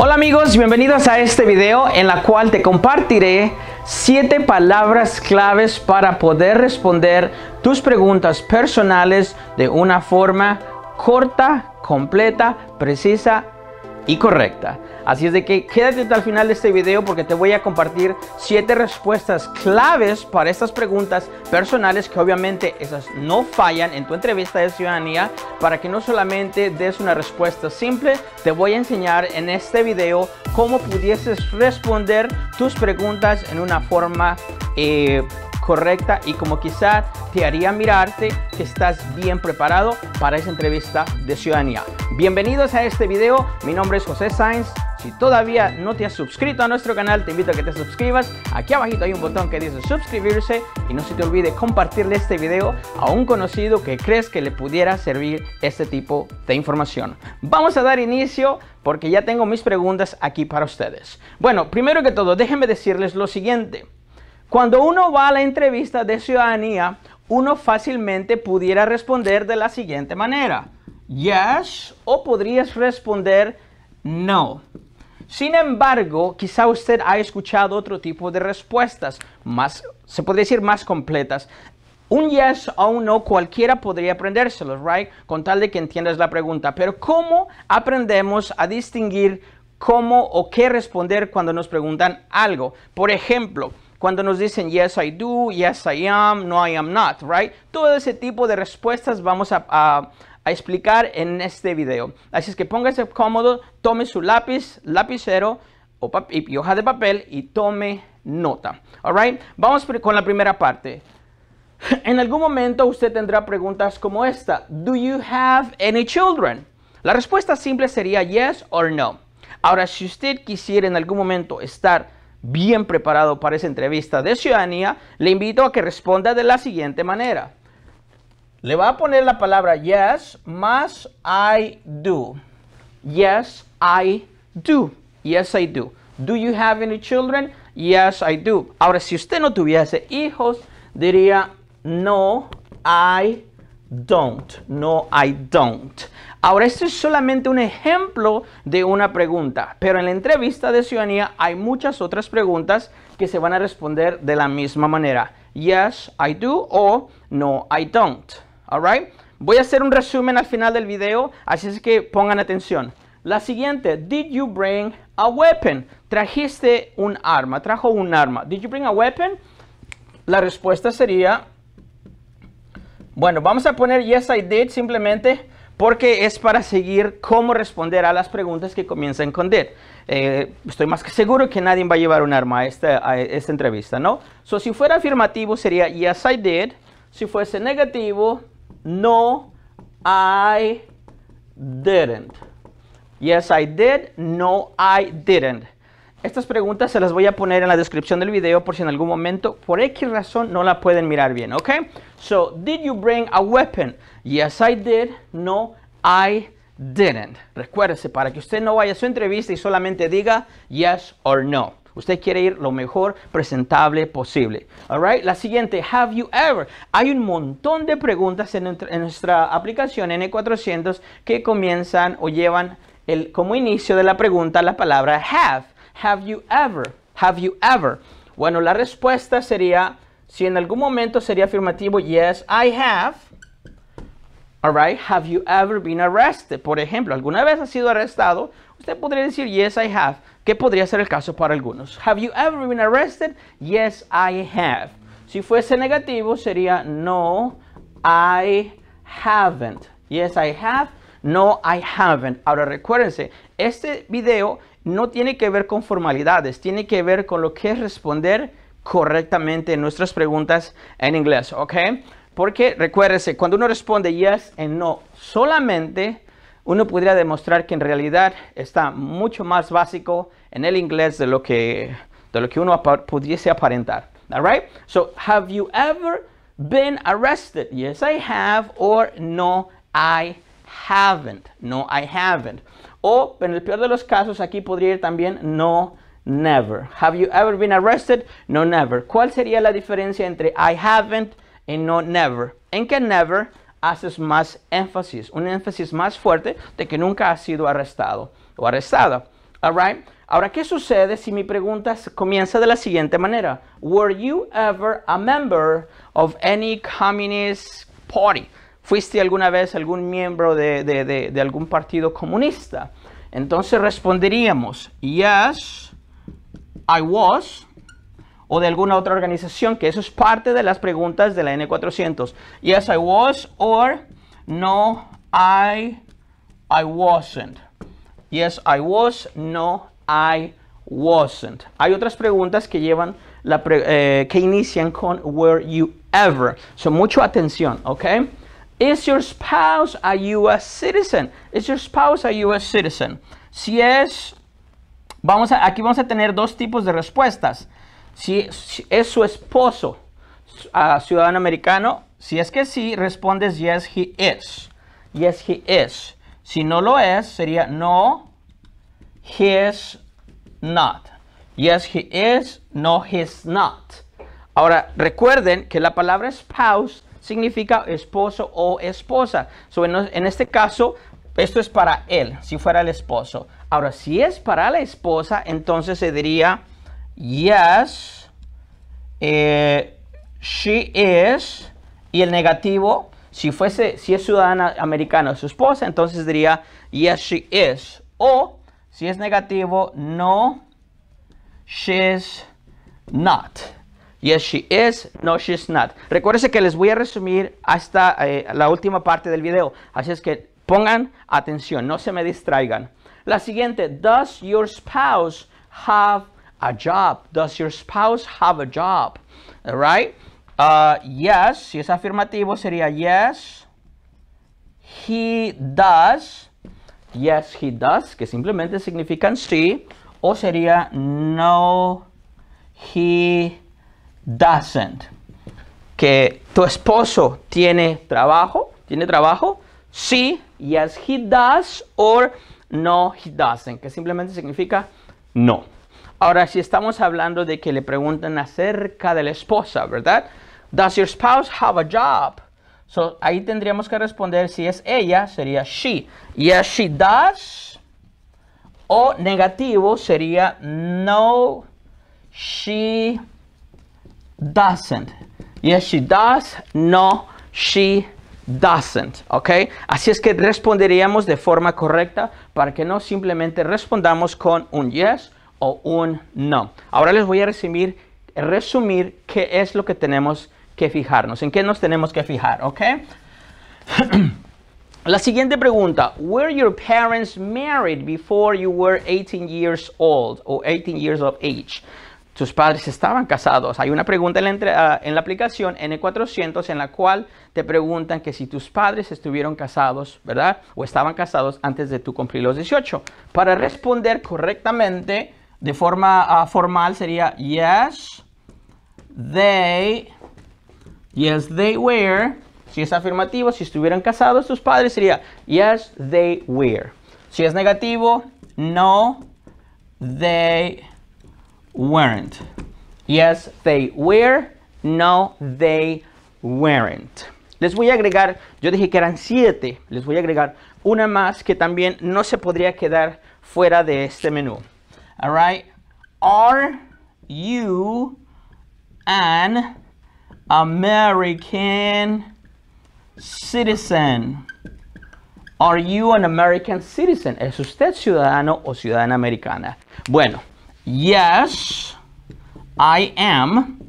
Hola amigos, bienvenidos a este video en la cual te compartiré 7 palabras claves para poder responder tus preguntas personales de una forma corta, completa, precisa y correcta. Así es de que quédate hasta el final de este video porque te voy a compartir 7 respuestas claves para estas preguntas personales que obviamente esas no fallan en tu entrevista de ciudadanía para que no solamente des una respuesta simple, te voy a enseñar en este video cómo pudieses responder tus preguntas en una forma eh, correcta y como quizás te haría mirarte que estás bien preparado para esa entrevista de ciudadanía. Bienvenidos a este video, mi nombre es José Sainz, si todavía no te has suscrito a nuestro canal, te invito a que te suscribas. Aquí abajito hay un botón que dice suscribirse y no se te olvide compartirle este video a un conocido que crees que le pudiera servir este tipo de información. Vamos a dar inicio porque ya tengo mis preguntas aquí para ustedes. Bueno, primero que todo, déjenme decirles lo siguiente. Cuando uno va a la entrevista de ciudadanía, uno fácilmente pudiera responder de la siguiente manera. Yes o podrías responder no. Sin embargo, quizá usted ha escuchado otro tipo de respuestas, más, se podría decir más completas. Un yes o un no cualquiera podría aprendérselo, right? Con tal de que entiendas la pregunta. Pero ¿cómo aprendemos a distinguir cómo o qué responder cuando nos preguntan algo? Por ejemplo, cuando nos dicen yes I do, yes I am, no I am not, right? Todo ese tipo de respuestas vamos a explicar en este video. Así es que póngase cómodo, tome su lápiz, lapicero o y hoja de papel y tome nota. All right? Vamos con la primera parte. En algún momento usted tendrá preguntas como esta. Do you have any children? La respuesta simple sería yes or no. Ahora, si usted quisiera en algún momento estar bien preparado para esa entrevista de ciudadanía, le invito a que responda de la siguiente manera. Le va a poner la palabra yes más I do. Yes, I do. Yes, I do. Do you have any children? Yes, I do. Ahora, si usted no tuviese hijos, diría no, I don't. No, I don't. Ahora, este es solamente un ejemplo de una pregunta, pero en la entrevista de ciudadanía hay muchas otras preguntas que se van a responder de la misma manera. Yes, I do o no, I don't. Voy a hacer un resumen al final del video, así es que pongan atención. La siguiente, did you bring a weapon? Trajiste un arma, trajo un arma. Did you bring a weapon? La respuesta sería, bueno, vamos a poner yes I did simplemente porque es para seguir cómo responder a las preguntas que comienzan con did. Eh, estoy más que seguro que nadie va a llevar un arma a esta, a esta entrevista, ¿no? So, si fuera afirmativo sería yes I did. Si fuese negativo, no, I didn't. Yes, I did. No, I didn't. Estas preguntas se las voy a poner en la descripción del video por si en algún momento, por X razón, no la pueden mirar bien, ¿ok? So, did you bring a weapon? Yes, I did. No, I didn't. Recuérdese, para que usted no vaya a su entrevista y solamente diga yes or no. Usted quiere ir lo mejor presentable posible. All La siguiente, have you ever? Hay un montón de preguntas en, nuestra aplicación N400 que comienzan o llevan el, como inicio de la pregunta la palabra have. Have you ever? Have you ever? Bueno, la respuesta sería, si en algún momento sería afirmativo, yes, I have. All right, have you ever been arrested? Por ejemplo, ¿alguna vez has sido arrestado? podría decir, yes, I have, que podría ser el caso para algunos. Have you ever been arrested? Yes, I have. Si fuese negativo, sería no, I haven't. Yes, I have. No, I haven't. Ahora recuérdense, este video no tiene que ver con formalidades, tiene que ver con lo que es responder correctamente nuestras preguntas en inglés, ¿ok? Porque recuérdense, cuando uno responde yes en no, solamente uno podría demostrar que en realidad está mucho más básico en el inglés de lo que, lo que uno pudiese aparentar. All right? So, have you ever been arrested? Yes, I have. Or no, I haven't. No, I haven't. O, en el peor de los casos, aquí podría ir también no, never. Have you ever been arrested? No, never. ¿Cuál sería la diferencia entre I haven't y no, never? En que never haces más énfasis, un énfasis más fuerte de que nunca has sido arrestado o arrestada. All right? Ahora, ¿qué sucede si mi pregunta comienza de la siguiente manera? ¿Were you ever a member of any communist party? ¿Fuiste alguna vez algún miembro de, de algún partido comunista? Entonces responderíamos, yes, I was o de alguna otra organización, que eso es parte de las preguntas de la N400. Yes, I was, or no, I, I wasn't. Yes, I was, no, I wasn't. Hay otras preguntas que llevan, la eh, que inician con were you ever. So, mucho atención, ¿ok? Is your spouse a US citizen? Is your spouse a US citizen? Si es, vamos a, aquí vamos a tener dos tipos de respuestas. Si es su esposo ciudadano americano, si es que sí, respondes yes, he is. Yes, he is. Si no lo es, sería no, he is not. Yes, he is. No, is not. Ahora, recuerden que la palabra spouse significa esposo o esposa. So, en, este caso, esto es para él, si fuera el esposo. Ahora, si es para la esposa, entonces se diría Yes. Eh, she is. Y el negativo, si fuese, si es ciudadana americana su esposa, entonces diría yes, she is. O si es negativo, no, she's not. Yes, she is. No, she's not. Recuérdense que les voy a resumir hasta eh, la última parte del video. Así es que pongan atención, no se me distraigan. La siguiente, does your spouse have a job? Does your spouse have a job? All right? Uh, yes, si es afirmativo sería yes, he does. Yes, he does, que simplemente significan sí. O sería no, he doesn't. Que tu esposo tiene trabajo, tiene trabajo. Sí, yes, he does. Or no, he doesn't. Que simplemente significa no. Ahora, si estamos hablando de que le preguntan acerca de la esposa, ¿verdad? Does your spouse have a job? So, ahí tendríamos que responder si es ella, sería she. Yes, she does. O negativo sería no, she doesn't. Yes, she does. No, she doesn't. ¿Ok? Así es que responderíamos de forma correcta para que no simplemente respondamos con un yes o un no. Ahora les voy a resumir, resumir qué es lo que tenemos que fijarnos, en qué nos tenemos que fijar, ¿ok? La siguiente pregunta, were your parents married before you were 18 years old o 18 years of age? Tus padres estaban casados. Hay una pregunta en la, ah, en la aplicación N400 en la cual te preguntan que si tus padres estuvieron casados, ¿verdad? O estaban casados antes de tú cumplir los 18. Para responder correctamente, de forma ah, formal sería yes, they, yes, they were. Si es afirmativo, si estuvieran casados sus padres sería yes, they were. Si es negativo, no, they weren't. Yes, they were. No, they weren't. Les voy a agregar, yo dije que eran siete, les voy a agregar una más que también no se podría quedar fuera de este menú. All right. Are you an American citizen? Are you an American citizen? ¿Es usted ciudadano o ciudadana americana? Bueno, yes, I am.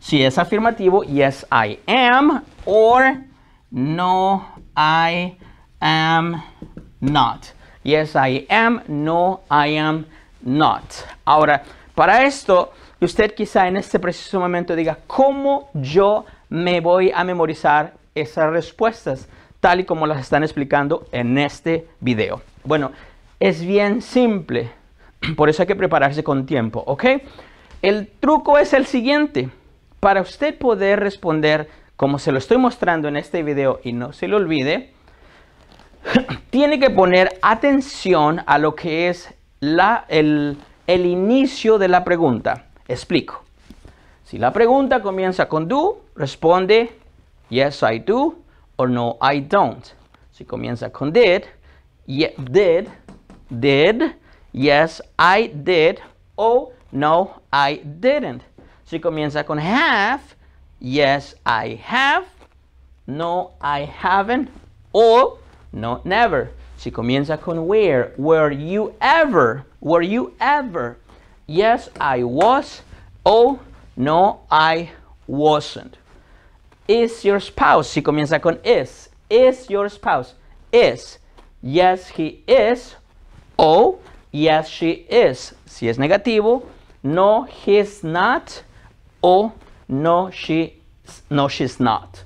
Si es afirmativo, yes, I am. Or no, I am not. Yes, I am. No, I am not. Ahora, para esto, usted quizá en este preciso momento diga, ¿cómo yo me voy a memorizar esas respuestas? Tal y como las están explicando en este video. Bueno, es bien simple. Por eso hay que prepararse con tiempo, ¿ok? El truco es el siguiente. Para usted poder responder como se lo estoy mostrando en este video y no se lo olvide, tiene que poner atención a lo que es el, inicio de la pregunta. Explico. Si la pregunta comienza con do, responde yes I do o no I don't. Si comienza con did, yeah, did, did, yes I did o no I didn't. Si comienza con have, yes I have, no I haven't o no never. Si comienza con where, were you ever, were you ever? Yes, I was. Oh, no, I wasn't. Is your spouse, si comienza con is, is your spouse, is. Yes, he is. Oh, yes, she is. Si es negativo, no, he's not. O no, she, no, she's not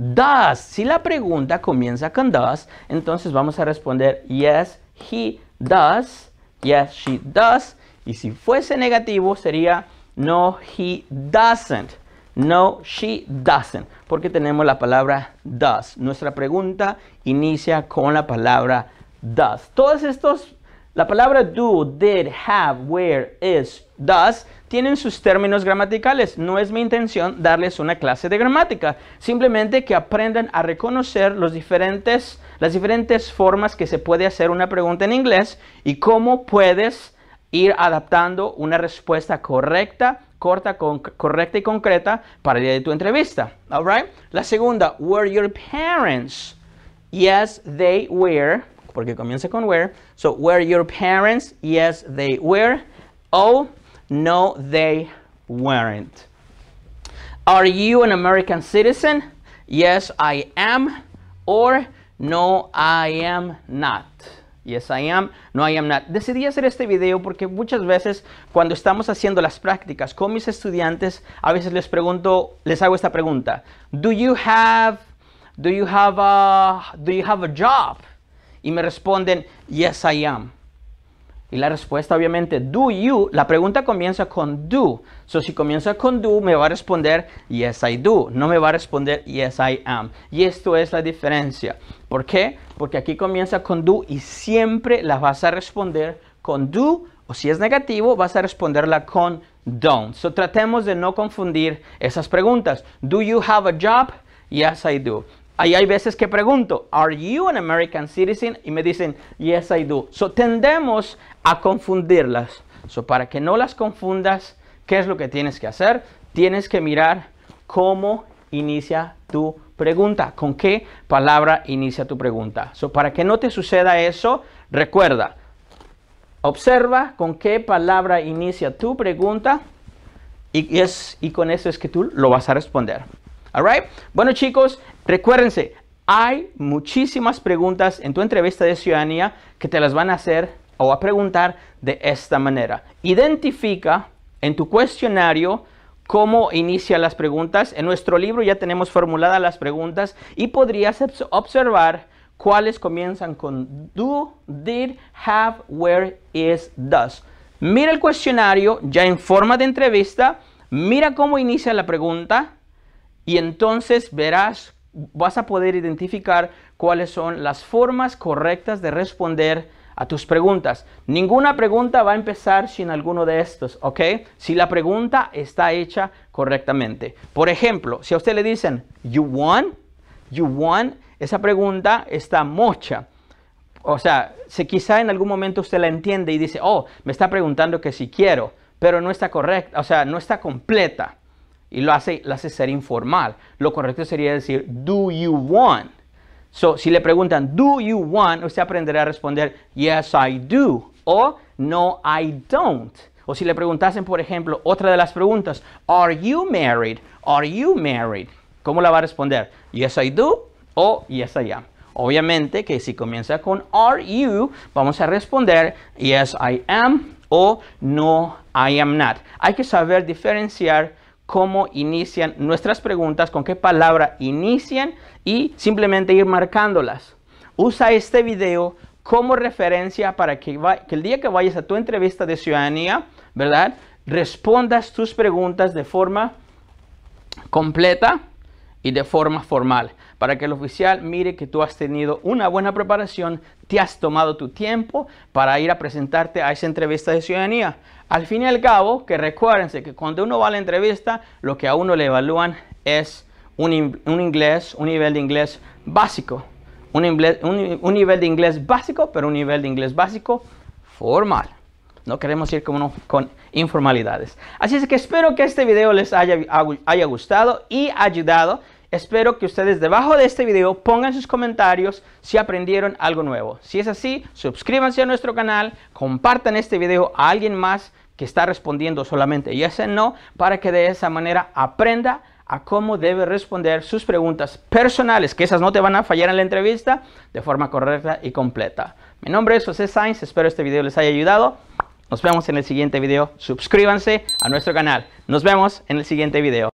does. Si la pregunta comienza con does, entonces vamos a responder yes, he does, yes, she does. Y si fuese negativo sería no, he doesn't. No, she doesn't. Porque tenemos la palabra does. Nuestra pregunta inicia con la palabra does. Todos estos, la palabra do, did, have, where, is, does, tienen sus términos gramaticales. No es mi intención darles una clase de gramática, simplemente que aprendan a reconocer los diferentes, las diferentes formas que se puede hacer una pregunta en inglés y cómo puedes ir adaptando una respuesta correcta, corta, correcta y concreta para el día de tu entrevista. All right? La segunda, were your parents? Yes, they were. Porque comienza con were. So, were your parents? Yes, they were. Oh, No, they weren't. Are you an American citizen? Yes, I am. Or no, I am not. Yes, I am. No, I am not. Decidí hacer este video porque muchas veces cuando estamos haciendo las prácticas con mis estudiantes, a veces les pregunto, les hago esta pregunta. Do you have, do you have a, do you have a job? Y me responden, yes, I am. Y la respuesta obviamente, do you, la pregunta comienza con do. So si comienza con do, me va a responder yes I do, no me va a responder yes I am. Y esto es la diferencia. ¿Por qué? Porque aquí comienza con do y siempre la vas a responder con do o si es negativo, vas a responderla con don't. So tratemos de no confundir esas preguntas. Do you have a job? Yes I do. Ahí hay veces que pregunto, ¿Are you an American citizen? Y me dicen, Yes, I do. So tendemos a confundirlas. So para que no las confundas, ¿qué es lo que tienes que hacer? Tienes que mirar cómo inicia tu pregunta, con qué palabra inicia tu pregunta. So para que no te suceda eso, recuerda, observa con qué palabra inicia tu pregunta y, es, y con eso es que tú lo vas a responder. Alright? Bueno, chicos, recuérdense, hay muchísimas preguntas en tu entrevista de ciudadanía que te las van a hacer o a preguntar de esta manera. Identifica en tu cuestionario cómo inician las preguntas. En nuestro libro ya tenemos formuladas las preguntas y podrías observar cuáles comienzan con do, did, have, where, is, does. Mira el cuestionario ya en forma de entrevista, mira cómo inicia la pregunta y entonces verás, vas a poder identificar cuáles son las formas correctas de responder a tus preguntas. Ninguna pregunta va a empezar sin alguno de estos, ¿ok? Si la pregunta está hecha correctamente. Por ejemplo, si a usted le dicen, you want, you want, esa pregunta está mocha. O sea, si quizá en algún momento usted la entiende y dice, oh, me está preguntando que si quiero, pero no está correcta, o sea, no está completa y lo hace, lo hace ser informal. Lo correcto sería decir, do you want? So, si le preguntan, do you want? Usted aprenderá a responder, yes, I do. O, no, I don't. O si le preguntasen, por ejemplo, otra de las preguntas, are you married? Are you married? ¿Cómo la va a responder? Yes, I do. O, yes, I am. Obviamente que si comienza con are you, vamos a responder yes, I am o no, I am not. Hay que saber diferenciar cómo inician nuestras preguntas, con qué palabra inician y simplemente ir marcándolas. Usa este video como referencia para que, el día que vayas a tu entrevista de ciudadanía, ¿verdad? Respondas tus preguntas de forma completa y de forma formal para que el oficial mire que tú has tenido una buena preparación, te has tomado tu tiempo para ir a presentarte a esa entrevista de ciudadanía. Al fin y al cabo, que recuérdense que cuando uno va a la entrevista, lo que a uno le evalúan es un, inglés, un nivel de inglés básico. Un, nivel de inglés básico, pero un nivel de inglés básico formal. No queremos ir con informalidades. Así es que espero que este video les haya, haya gustado y ayudado. Espero que ustedes debajo de este video pongan sus comentarios si aprendieron algo nuevo. Si es así, suscríbanse a nuestro canal, compartan este video a alguien más que está respondiendo solamente y ese no para que de esa manera aprenda a cómo debe responder sus preguntas personales, que esas no te van a fallar en la entrevista, de forma correcta y completa. Mi nombre es José Sainz, espero este video les haya ayudado. Nos vemos en el siguiente video. Suscríbanse a nuestro canal. Nos vemos en el siguiente video.